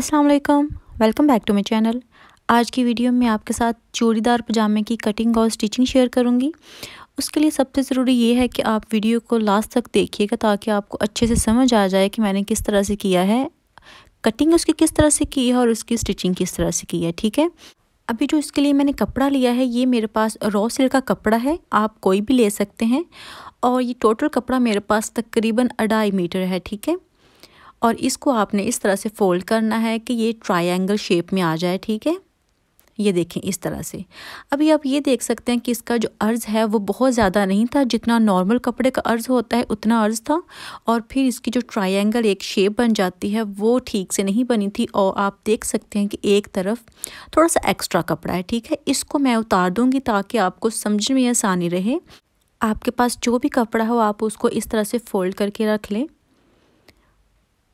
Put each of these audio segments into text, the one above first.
Aslam welcome back to my channel आज की video में आपके साथ चूड़ीदार पजामे की कटिंग और स्टिचिंग शेयर करूँगी उसके लिए सबसे ज़रूरी ये है कि आप वीडियो को लास्ट तक देखिएगा ताकि आपको अच्छे से समझ आ जाए कि मैंने किस तरह से किया है कटिंग उसकी किस तरह से की है और उसकी स्टिचिंग किस तरह से की है ठीक है अभी जो इसके लिए मैंने कपड़ा लिया है ये मेरे पास रॉ सिल्क का कपड़ा है आप कोई भी ले सकते हैं और ये टोटल कपड़ा मेरे पास तकरीबन अढ़ाई मीटर है ठीक है और इसको आपने इस तरह से फ़ोल्ड करना है कि ये ट्रायंगल शेप में आ जाए ठीक है ये देखें इस तरह से अभी आप ये देख सकते हैं कि इसका जो अर्ज़ है वो बहुत ज़्यादा नहीं था जितना नॉर्मल कपड़े का अर्ज़ होता है उतना अर्ज़ था और फिर इसकी जो ट्रायंगल एक शेप बन जाती है वो ठीक से नहीं बनी थी और आप देख सकते हैं कि एक तरफ थोड़ा सा एक्स्ट्रा कपड़ा है ठीक है इसको मैं उतार दूँगी ताकि आपको समझ में आसानी रहे आपके पास जो भी कपड़ा हो आप उसको इस तरह से फ़ोल्ड करके रख लें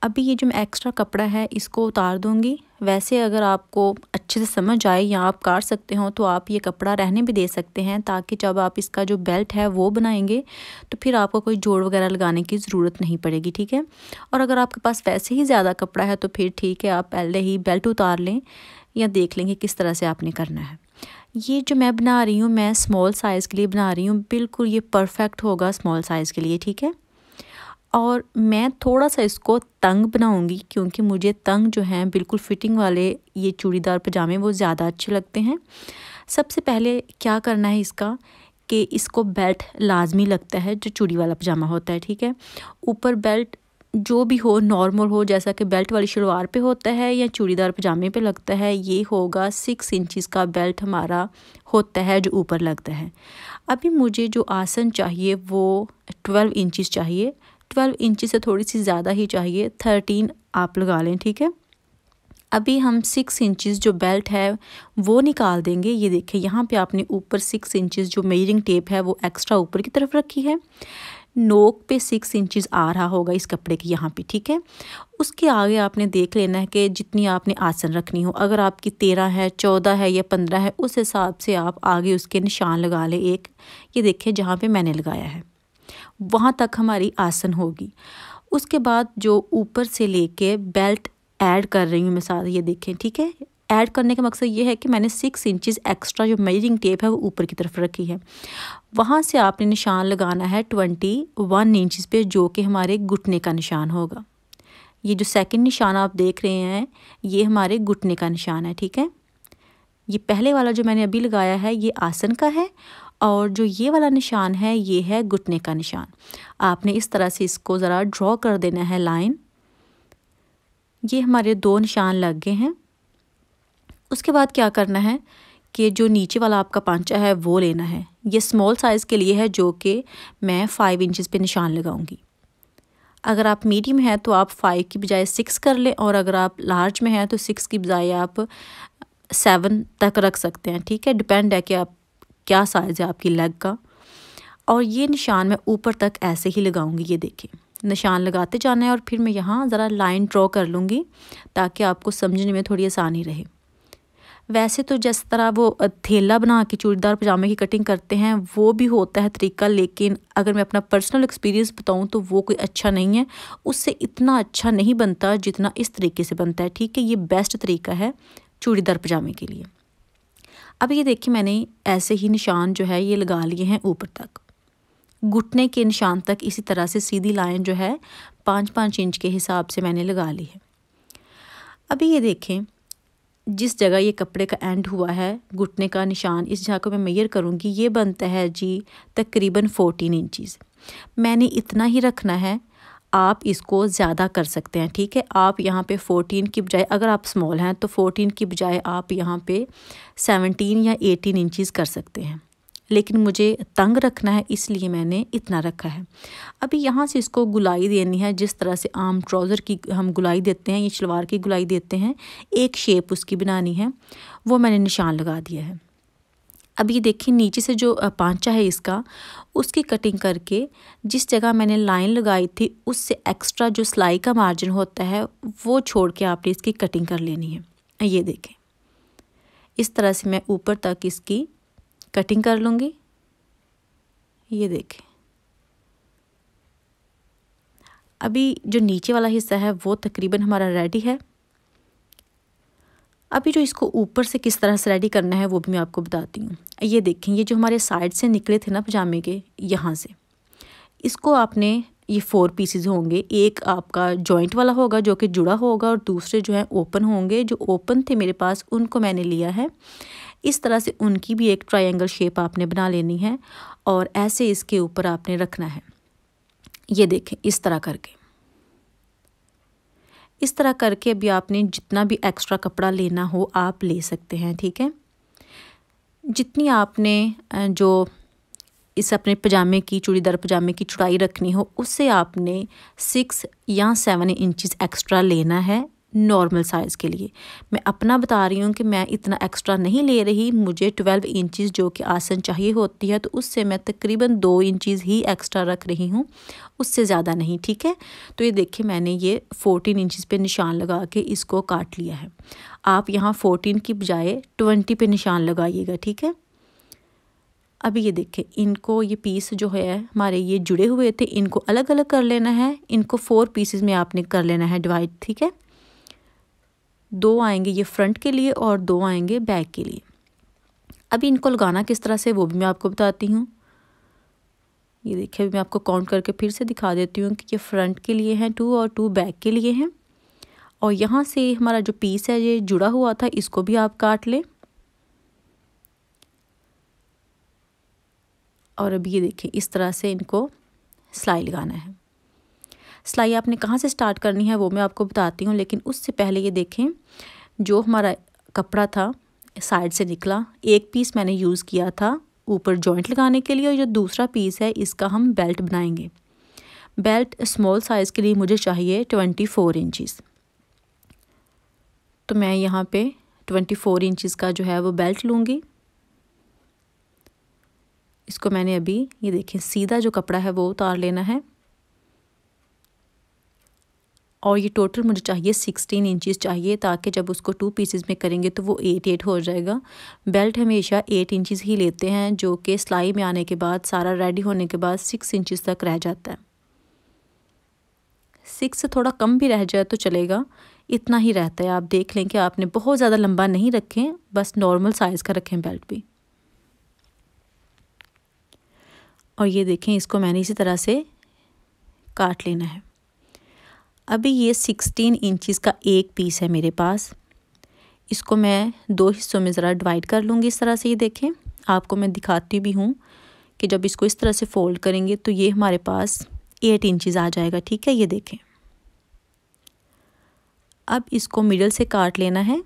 अभी ये जो मैं एक्स्ट्रा कपड़ा है इसको उतार दूँगी वैसे अगर आपको अच्छे से समझ आए या आप काट सकते हो तो आप ये कपड़ा रहने भी दे सकते हैं ताकि जब आप इसका जो बेल्ट है वो बनाएंगे तो फिर आपको कोई जोड़ वगैरह लगाने की ज़रूरत नहीं पड़ेगी ठीक है और अगर आपके पास वैसे ही ज़्यादा कपड़ा है तो फिर ठीक है आप पहले ही बेल्ट उतार लें या देख लेंगे किस तरह से आपने करना है ये जो मैं बना रही हूँ मैं स्मॉल साइज़ के लिए बना रही हूँ बिल्कुल ये परफेक्ट होगा स्मॉल साइज़ के लिए ठीक है और मैं थोड़ा सा इसको तंग बनाऊंगी क्योंकि मुझे तंग जो हैं बिल्कुल फिटिंग वाले ये चूड़ीदार पजामे वो ज़्यादा अच्छे लगते हैं सबसे पहले क्या करना है इसका कि इसको बेल्ट लाजमी लगता है जो चूड़ी वाला पजामा होता है ठीक है ऊपर बेल्ट जो भी हो नॉर्मल हो जैसा कि बेल्ट वाली शलवार पे होता है या चूड़ीदार पजामे पे लगता है ये होगा सिक्स इंचिस का बेल्ट हमारा होता है जो ऊपर लगता है अभी मुझे जो आसन चाहिए वो ट्वेल्व इंचिस चाहिए ट्वेल्व इंची से थोड़ी सी ज़्यादा ही चाहिए थर्टीन आप लगा लें ठीक है अभी हम सिक्स इंचज़ जो बेल्ट है वो निकाल देंगे ये देखिए यहाँ पे आपने ऊपर सिक्स इंचज़ जो मेजरिंग टेप है वो एक्स्ट्रा ऊपर की तरफ रखी है नोक पे सिक्स इंचज़ आ रहा होगा इस कपड़े के यहाँ पे ठीक है उसके आगे आपने देख लेना है कि जितनी आपने आसन रखनी हो अगर आपकी तेरह है चौदह है या पंद्रह है उस हिसाब से आप आगे उसके निशान लगा लें एक ये देखिए जहाँ पर मैंने लगाया है वहाँ तक हमारी आसन होगी उसके बाद जो ऊपर से लेके बेल्ट ऐड कर रही हूँ मैं साथ ये देखें ठीक है ऐड करने का मकसद ये है कि मैंने सिक्स इंचज़ एक्स्ट्रा जो मेजरिंग टेप है वो ऊपर की तरफ रखी है वहाँ से आपने निशान लगाना है ट्वेंटी वन इंचज़ पर जो कि हमारे घुटने का निशान होगा ये जो सेकंड निशान आप देख रहे हैं ये हमारे घुटने का निशान है ठीक है ये पहले वाला जो मैंने अभी लगाया है ये आसन का है और जो ये वाला निशान है ये है घुटने का निशान आपने इस तरह से इसको ज़रा ड्रॉ कर देना है लाइन ये हमारे दो निशान लग गए हैं उसके बाद क्या करना है कि जो नीचे वाला आपका पांचा है वो लेना है ये स्मॉल साइज़ के लिए है जो कि मैं फ़ाइव इंचज़ पे निशान लगाऊंगी अगर आप मीडियम हैं तो आप फाइव की बजाय सिक्स कर लें और अगर आप लार्ज में हैं तो सिक्स की बजाय आप सेवन तक रख सकते हैं ठीक है डिपेंड है कि आप क्या साइज़ है आपकी लेग का और ये निशान मैं ऊपर तक ऐसे ही लगाऊंगी ये देखिए निशान लगाते जाना है और फिर मैं यहाँ ज़रा लाइन ड्रॉ कर लूँगी ताकि आपको समझने में थोड़ी आसानी रहे वैसे तो जिस तरह वो थैला बना के चूड़ीदार पजामे की कटिंग करते हैं वो भी होता है तरीका लेकिन अगर मैं अपना पर्सनल एक्सपीरियंस बताऊं तो वो कोई अच्छा नहीं है उससे इतना अच्छा नहीं बनता जितना इस तरीके से बनता है ठीक है ये बेस्ट तरीका है चूड़ीदार पजामे के लिए अब ये देखिए मैंने ऐसे ही निशान जो है ये लगा लिए हैं ऊपर तक घुटने के निशान तक इसी तरह से सीधी लाइन जो है पाँच पाँच इंच के हिसाब से मैंने लगा ली है अभी ये देखें जिस जगह ये कपड़े का एंड हुआ है घुटने का निशान इस जगह को मैं मैयर करूँगी ये बनता है जी तकरीबन फोर्टीन इंचज़ मैंने इतना ही रखना है आप इसको ज़्यादा कर सकते हैं ठीक है आप यहाँ पे 14 की बजाय अगर आप स्मॉल हैं तो 14 की बजाय आप यहाँ पे 17 या 18 इंचज़ कर सकते हैं लेकिन मुझे तंग रखना है इसलिए मैंने इतना रखा है अभी यहाँ से इसको गुलाई देनी है जिस तरह से आम ट्राउज़र की हम गुलाई देते हैं या शलवार की गुलाई देते हैं एक शेप उसकी बनानी है वो मैंने निशान लगा दिया है अब ये देखिए नीचे से जो पांचा है इसका उसकी कटिंग करके जिस जगह मैंने लाइन लगाई थी उससे एक्स्ट्रा जो सिलाई का मार्जिन होता है वो छोड़ के आपने इसकी कटिंग कर लेनी है ये देखें इस तरह से मैं ऊपर तक इसकी कटिंग कर लूँगी ये देखें अभी जो नीचे वाला हिस्सा है वो तकरीबन हमारा रेडी है अभी जो इसको ऊपर से किस तरह से रेडी करना है वो भी मैं आपको बताती हूँ ये देखें ये जो हमारे साइड से निकले थे ना पजामे के यहाँ से इसको आपने ये फोर पीसीज होंगे एक आपका जॉइंट वाला होगा जो कि जुड़ा होगा और दूसरे जो हैं ओपन होंगे जो ओपन थे मेरे पास उनको मैंने लिया है इस तरह से उनकी भी एक ट्रायंगल शेप आपने बना लेनी है और ऐसे इसके ऊपर आपने रखना है ये देखें इस तरह करके इस तरह करके अभी आपने जितना भी एक्स्ट्रा कपड़ा लेना हो आप ले सकते हैं ठीक है जितनी आपने जो इस अपने पजामे की चूड़ीदार पजामे की चुड़ाई रखनी हो उससे आपने सिक्स या सेवन इंचज़ एक्स्ट्रा लेना है नॉर्मल साइज़ के लिए मैं अपना बता रही हूँ कि मैं इतना एक्स्ट्रा नहीं ले रही मुझे ट्वेल्व इंचिस जो कि आसन चाहिए होती है तो उससे मैं तकरीबन दो इंचज़ ही एक्स्ट्रा रख रही हूँ उससे ज़्यादा नहीं ठीक है तो ये देखिए मैंने ये फोर्टीन इंचज़ पे निशान लगा के इसको काट लिया है आप यहाँ फ़ोटीन की बजाय ट्वेंटी पे निशान लगाइएगा ठीक है अभी ये देखें इनको ये पीस जो है हमारे ये जुड़े हुए थे इनको अलग अलग कर लेना है इनको फोर पीसेस में आपने कर लेना है डिवाइड ठीक है दो आएंगे ये फ्रंट के लिए और दो आएंगे बैक के लिए अभी इनको लगाना किस तरह से वो भी मैं आपको बताती हूँ ये देखिए मैं आपको काउंट करके फिर से दिखा देती हूँ कि ये फ्रंट के लिए हैं टू और टू बैक के लिए हैं और यहाँ से हमारा जो पीस है ये जुड़ा हुआ था इसको भी आप काट लें और अभी ये देखिए इस तरह से इनको सिलाई लगाना है सिलाई आपने कहाँ से स्टार्ट करनी है वो मैं आपको बताती हूँ लेकिन उससे पहले ये देखें जो हमारा कपड़ा था साइड से निकला एक पीस मैंने यूज़ किया था ऊपर जॉइंट लगाने के लिए और जो दूसरा पीस है इसका हम बेल्ट बनाएंगे बेल्ट स्मॉल साइज़ के लिए मुझे चाहिए ट्वेंटी फ़ोर इंचिस तो मैं यहाँ पे ट्वेंटी फ़ोर इंचिस का जो है वो बेल्ट लूँगी इसको मैंने अभी ये देखें सीधा जो कपड़ा है वो उतार लेना है और ये टोटल मुझे चाहिए सिक्सटीन इंचेस चाहिए ताकि जब उसको टू पीसेस में करेंगे तो वो एट एट हो जाएगा बेल्ट हमेशा एट इंचज़ ही लेते हैं जो कि सिलाई में आने के बाद सारा रेडी होने के बाद सिक्स इंचेस तक रह जाता है सिक्स से थोड़ा कम भी रह जाए तो चलेगा इतना ही रहता है आप देख लें कि आपने बहुत ज़्यादा लंबा नहीं रखें बस नॉर्मल साइज़ का रखें बेल्ट भी और ये देखें इसको मैंने इसी तरह से काट लेना है अभी ये सिक्सटीन इंचज़ का एक पीस है मेरे पास इसको मैं दो हिस्सों में ज़रा डिवाइड कर लूँगी इस तरह से ये देखें आपको मैं दिखाती भी हूँ कि जब इसको इस तरह से फ़ोल्ड करेंगे तो ये हमारे पास एट इंचज़ आ जाएगा ठीक है ये देखें अब इसको मिडल से काट लेना है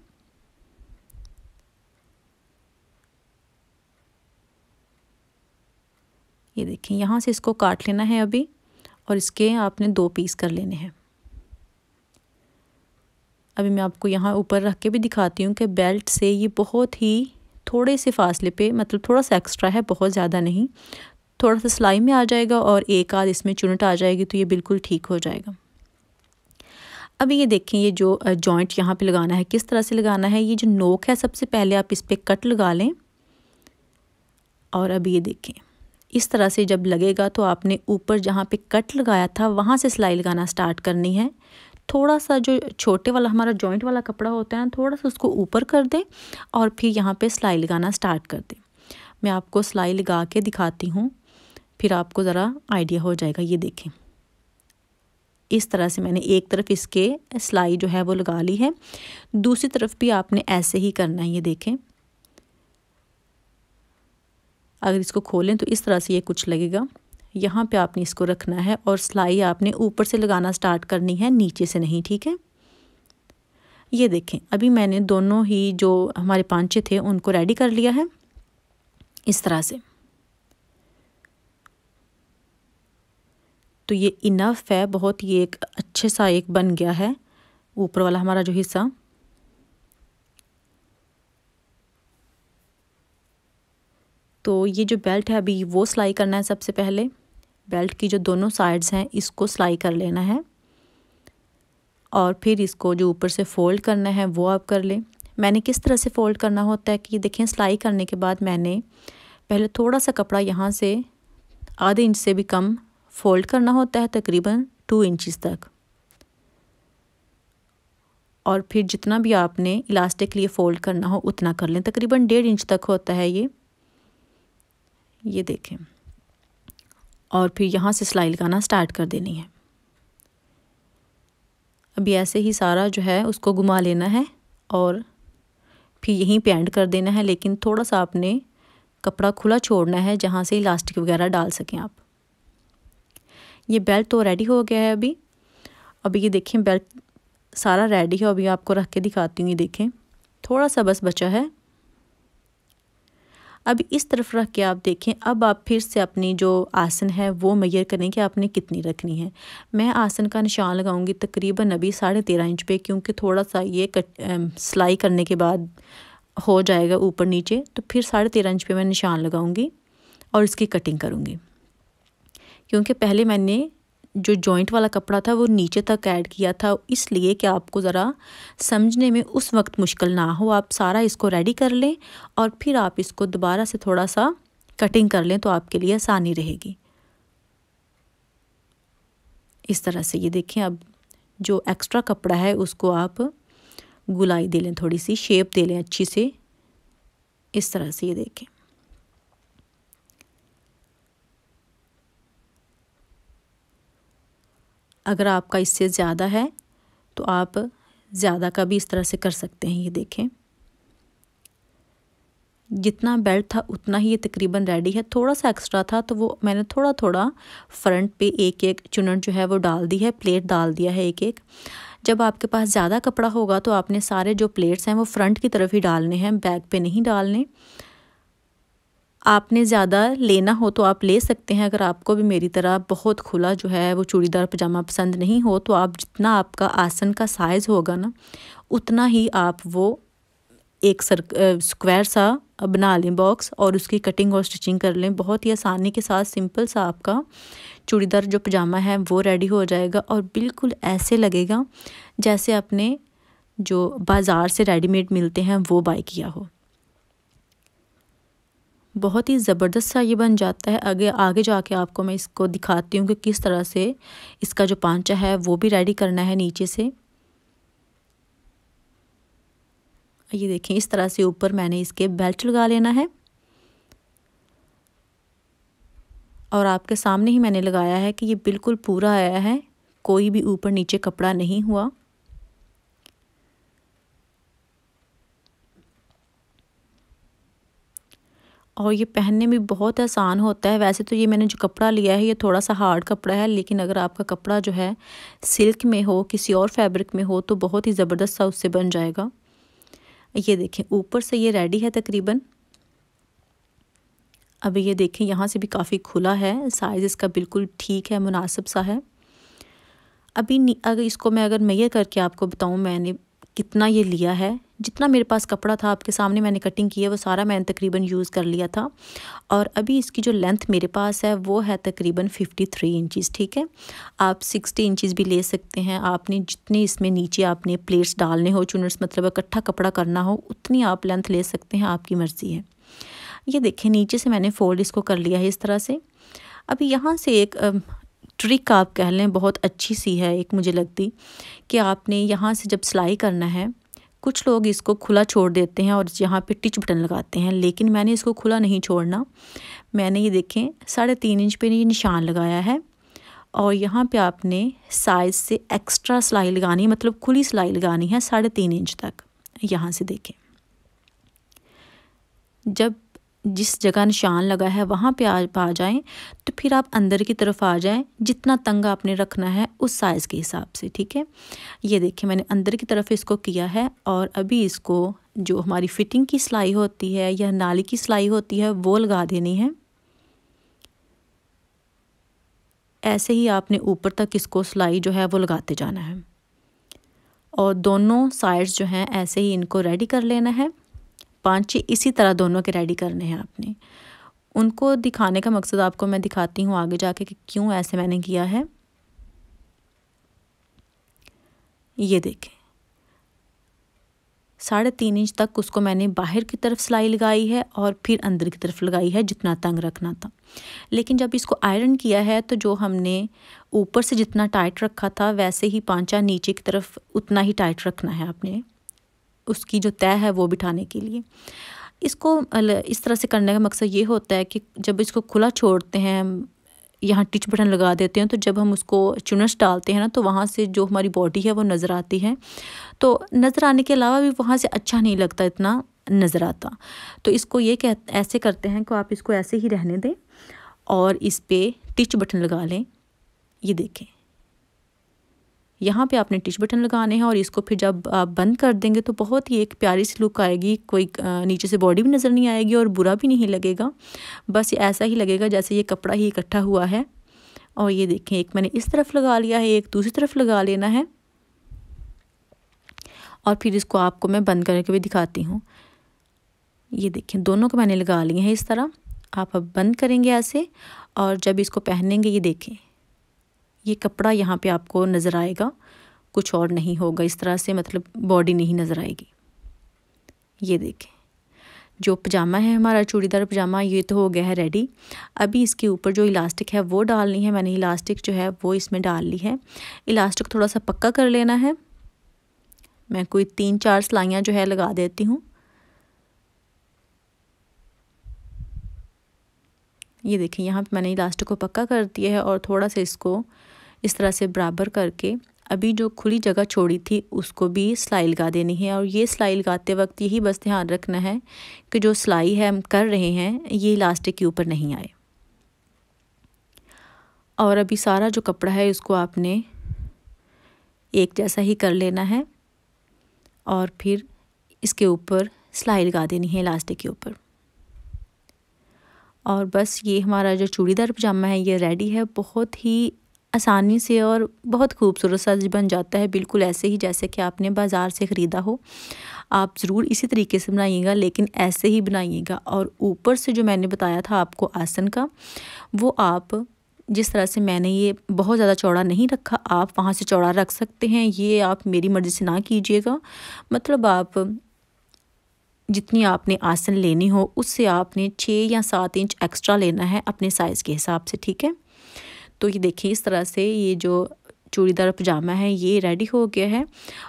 ये देखें यहाँ से इसको काट लेना है अभी और इसके आपने दो पीस कर लेने हैं अभी मैं आपको यहाँ ऊपर रख के भी दिखाती हूँ कि बेल्ट से ये बहुत ही थोड़े से फासले पे मतलब थोड़ा सा एक्स्ट्रा है बहुत ज़्यादा नहीं थोड़ा सा सिलाई में आ जाएगा और एक आध इसमें चुनट आ जाएगी तो ये बिल्कुल ठीक हो जाएगा अभी ये देखें ये जो जॉइंट यहाँ पे लगाना है किस तरह से लगाना है ये जो नोक है सबसे पहले आप इस पर कट लगा लें और अभी ये देखें इस तरह से जब लगेगा तो आपने ऊपर जहाँ पे कट लगाया था वहाँ से सिलाई लगाना स्टार्ट करनी है थोड़ा सा जो छोटे वाला हमारा जॉइंट वाला कपड़ा होता है थोड़ा सा उसको ऊपर कर दें और फिर यहाँ पे सिलाई लगाना स्टार्ट कर दें मैं आपको सिलाई लगा के दिखाती हूँ फिर आपको ज़रा आइडिया हो जाएगा ये देखें इस तरह से मैंने एक तरफ इसके सिलाई जो है वो लगा ली है दूसरी तरफ भी आपने ऐसे ही करना है ये देखें अगर इसको खोलें तो इस तरह से ये कुछ लगेगा यहाँ पे आपने इसको रखना है और सिलाई आपने ऊपर से लगाना स्टार्ट करनी है नीचे से नहीं ठीक है ये देखें अभी मैंने दोनों ही जो हमारे पांचे थे उनको रेडी कर लिया है इस तरह से तो ये इनफ है बहुत ये एक अच्छे सा एक बन गया है ऊपर वाला हमारा जो हिस्सा तो ये जो बेल्ट है अभी वो सिलाई करना है सबसे पहले बेल्ट की जो दोनों साइड्स हैं इसको सिलाई कर लेना है और फिर इसको जो ऊपर से फ़ोल्ड करना है वो आप कर लें मैंने किस तरह से फ़ोल्ड करना होता है कि देखें सिलाई करने के बाद मैंने पहले थोड़ा सा कपड़ा यहाँ से आधे इंच से भी कम फ़ोल्ड करना होता है तकरीबन टू इंचज़ तक और फिर जितना भी आपने इलास्टिक लिए फ़ोल्ड करना हो उतना कर लें तकरीबन डेढ़ इंच तक होता है ये ये देखें और फिर यहाँ से सिलाई लगाना स्टार्ट कर देनी है अभी ऐसे ही सारा जो है उसको घुमा लेना है और फिर यहीं पे एंड कर देना है लेकिन थोड़ा सा आपने कपड़ा खुला छोड़ना है जहाँ से इलास्टिक वगैरह डाल सकें आप ये बेल्ट तो रेडी हो गया है अभी अभी ये देखें बेल्ट सारा रेडी है अभी आपको रख के दिखाती हूँ ये देखें थोड़ा सा बस बचा है अब इस तरफ रख के आप देखें अब आप फिर से अपनी जो आसन है वो मैयर करें कि आपने कितनी रखनी है मैं आसन का निशान लगाऊंगी तकरीबन अभी साढ़े तेरह इंच पे क्योंकि थोड़ा सा ये कट सिलाई करने के बाद हो जाएगा ऊपर नीचे तो फिर साढ़े तेरह इंच पे मैं निशान लगाऊंगी और इसकी कटिंग करूँगी क्योंकि पहले मैंने जो जॉइंट वाला कपड़ा था वो नीचे तक ऐड किया था इसलिए कि आपको ज़रा समझने में उस वक्त मुश्किल ना हो आप सारा इसको रेडी कर लें और फिर आप इसको दोबारा से थोड़ा सा कटिंग कर लें तो आपके लिए आसानी रहेगी इस तरह से ये देखें अब जो एक्स्ट्रा कपड़ा है उसको आप गुलाई दे लें थोड़ी सी शेप दे लें अच्छी से इस तरह से ये देखें अगर आपका इससे ज़्यादा है तो आप ज़्यादा का भी इस तरह से कर सकते हैं ये देखें जितना बेल्ट था उतना ही ये तकरीबन रेडी है थोड़ा सा एक्स्ट्रा था तो वो मैंने थोड़ा थोड़ा फ्रंट पे एक एक चुनट जो है वो डाल दी है प्लेट डाल दिया है एक एक जब आपके पास ज़्यादा कपड़ा होगा तो आपने सारे जो प्लेट्स हैं वो फ्रंट की तरफ ही डालने हैं बैक पे नहीं डालने आपने ज़्यादा लेना हो तो आप ले सकते हैं अगर आपको भी मेरी तरह बहुत खुला जो है वो चूड़ीदार पजामा पसंद नहीं हो तो आप जितना आपका आसन का साइज़ होगा ना उतना ही आप वो एक सर स्क्वायर सा बना लें बॉक्स और उसकी कटिंग और स्टिचिंग कर लें बहुत ही आसानी के साथ सिंपल सा आपका चूड़ीदार जो पजामा है वो रेडी हो जाएगा और बिल्कुल ऐसे लगेगा जैसे आपने जो बाज़ार से रेडीमेड मिलते हैं वो बाई किया हो बहुत ही ज़बरदस्त सा ये बन जाता है आगे आगे जाके आपको मैं इसको दिखाती हूँ कि किस तरह से इसका जो पांचा है वो भी रेडी करना है नीचे से ये देखें इस तरह से ऊपर मैंने इसके बेल्ट लगा लेना है और आपके सामने ही मैंने लगाया है कि ये बिल्कुल पूरा आया है कोई भी ऊपर नीचे कपड़ा नहीं हुआ और ये पहनने में बहुत आसान होता है वैसे तो ये मैंने जो कपड़ा लिया है ये थोड़ा सा हार्ड कपड़ा है लेकिन अगर आपका कपड़ा जो है सिल्क में हो किसी और फैब्रिक में हो तो बहुत ही ज़बरदस्त सा उससे बन जाएगा ये देखें ऊपर से ये रेडी है तकरीबन अब ये देखें यहाँ से भी काफ़ी खुला है साइज़ इसका बिल्कुल ठीक है मुनासिब सा है अभी अगर इसको मैं अगर मैयर करके आपको बताऊँ मैंने कितना ये लिया है जितना मेरे पास कपड़ा था आपके सामने मैंने कटिंग की है वो सारा मैंने तकरीबन यूज़ कर लिया था और अभी इसकी जो लेंथ मेरे पास है वो है तकरीबन 53 थ्री इंचज़ ठीक है आप 60 इंचज़ भी ले सकते हैं आपने जितने इसमें नीचे आपने प्लेट्स डालने हो चुनर्स मतलब इकट्ठा कपड़ा करना हो उतनी आप लेंथ ले सकते हैं आपकी मर्ज़ी है ये देखें नीचे से मैंने फ़ोल्ड इसको कर लिया है इस तरह से अभी यहाँ से एक ट्रिक आप कह लें बहुत अच्छी सी है एक मुझे लगती कि आपने यहाँ से जब सिलाई करना है कुछ लोग इसको खुला छोड़ देते हैं और यहाँ पे टिच बटन लगाते हैं लेकिन मैंने इसको खुला नहीं छोड़ना मैंने ये देखें साढ़े तीन इंच पे ये निशान लगाया है और यहाँ पे आपने साइज़ से एक्स्ट्रा सिलाई लगानी मतलब खुली सिलाई लगानी है साढ़े तीन इंच तक यहाँ से देखें जब जिस जगह निशान लगा है वहाँ पे आ पा जाएँ तो फिर आप अंदर की तरफ आ जाएँ जितना तंग आपने रखना है उस साइज़ के हिसाब से ठीक है ये देखिए मैंने अंदर की तरफ इसको किया है और अभी इसको जो हमारी फिटिंग की सिलाई होती है या नाली की सिलाई होती है वो लगा देनी है ऐसे ही आपने ऊपर तक इसको सिलाई जो है वो लगाते जाना है और दोनों साइड्स जो हैं ऐसे ही इनको रेडी कर लेना है पाँच छः इसी तरह दोनों के रेडी करने हैं आपने उनको दिखाने का मकसद आपको मैं दिखाती हूँ आगे जाके कि क्यों ऐसे मैंने किया है ये देखें साढ़े तीन इंच तक उसको मैंने बाहर की तरफ सिलाई लगाई है और फिर अंदर की तरफ लगाई है जितना तंग रखना था लेकिन जब इसको आयरन किया है तो जो हमने ऊपर से जितना टाइट रखा था वैसे ही पांचा नीचे की तरफ उतना ही टाइट रखना है आपने उसकी जो तय है वो बिठाने के लिए इसको इस तरह से करने का मकसद ये होता है कि जब इसको खुला छोड़ते हैं यहाँ टिच बटन लगा देते हैं तो जब हम उसको चुनस डालते हैं ना तो वहाँ से जो हमारी बॉडी है वो नज़र आती है तो नज़र आने के अलावा भी वहाँ से अच्छा नहीं लगता इतना नज़र आता तो इसको ये कह ऐसे करते हैं कि आप इसको ऐसे ही रहने दें और इस पर टिच बटन लगा लें ये देखें यहाँ पे आपने टिच बटन लगाने हैं और इसको फिर जब आप बंद कर देंगे तो बहुत ही एक प्यारी सी लुक आएगी कोई नीचे से बॉडी भी नज़र नहीं आएगी और बुरा भी नहीं लगेगा बस ऐसा ही लगेगा जैसे ये कपड़ा ही इकट्ठा हुआ है और ये देखें एक मैंने इस तरफ लगा लिया है एक दूसरी तरफ लगा लेना है और फिर इसको आपको मैं बंद करके भी दिखाती हूँ ये देखें दोनों को मैंने लगा लिए हैं इस तरह आप अब बंद करेंगे ऐसे और जब इसको पहनेंगे ये देखें ये कपड़ा यहाँ पे आपको नज़र आएगा कुछ और नहीं होगा इस तरह से मतलब बॉडी नहीं नज़र आएगी ये देखें जो पजामा है हमारा चूड़ीदार पजामा ये तो हो गया है रेडी अभी इसके ऊपर जो इलास्टिक है वो डालनी है मैंने इलास्टिक जो है वो इसमें डाल ली है इलास्टिक थोड़ा सा पक्का कर लेना है मैं कोई तीन चार सिलाइयाँ जो है लगा देती हूँ ये देखिए यहाँ पे मैंने इलास्टिक को पक्का कर दिया है और थोड़ा सा इसको इस तरह से बराबर करके अभी जो खुली जगह छोड़ी थी उसको भी सिलाई लगा देनी है और ये सिलाई लगाते वक्त यही बस ध्यान रखना है कि जो सिलाई है हम कर रहे हैं ये इलास्टिक के ऊपर नहीं आए और अभी सारा जो कपड़ा है इसको आपने एक जैसा ही कर लेना है और फिर इसके ऊपर सिलाई लगा देनी है इलास्टिक के ऊपर और बस ये हमारा जो चूड़ीदार पजामा है ये रेडी है बहुत ही आसानी से और बहुत खूबसूरत सा बन जाता है बिल्कुल ऐसे ही जैसे कि आपने बाज़ार से ख़रीदा हो आप ज़रूर इसी तरीके से बनाइएगा लेकिन ऐसे ही बनाइएगा और ऊपर से जो मैंने बताया था आपको आसन का वो आप जिस तरह से मैंने ये बहुत ज़्यादा चौड़ा नहीं रखा आप वहाँ से चौड़ा रख सकते हैं ये आप मेरी मर्ज़ी से ना कीजिएगा मतलब आप जितनी आपने आसन लेनी हो उससे आपने छः या सात इंच एक्स्ट्रा लेना है अपने साइज़ के हिसाब से ठीक है तो ये देखिए इस तरह से ये जो चूड़ीदार पजामा है ये रेडी हो गया है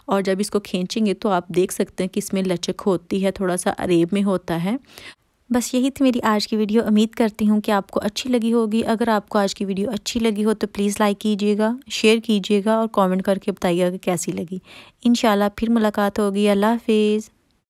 और जब इसको खींचेंगे तो आप देख सकते हैं कि इसमें लचक होती है थोड़ा सा अरेब में होता है बस यही थी मेरी आज की वीडियो उम्मीद करती हूँ कि आपको अच्छी लगी होगी अगर आपको आज की वीडियो अच्छी लगी हो तो प्लीज़ लाइक कीजिएगा शेयर कीजिएगा और कमेंट करके बताइएगा कि कैसी लगी इन फिर मुलाकात होगी अल्लाह हाफिज़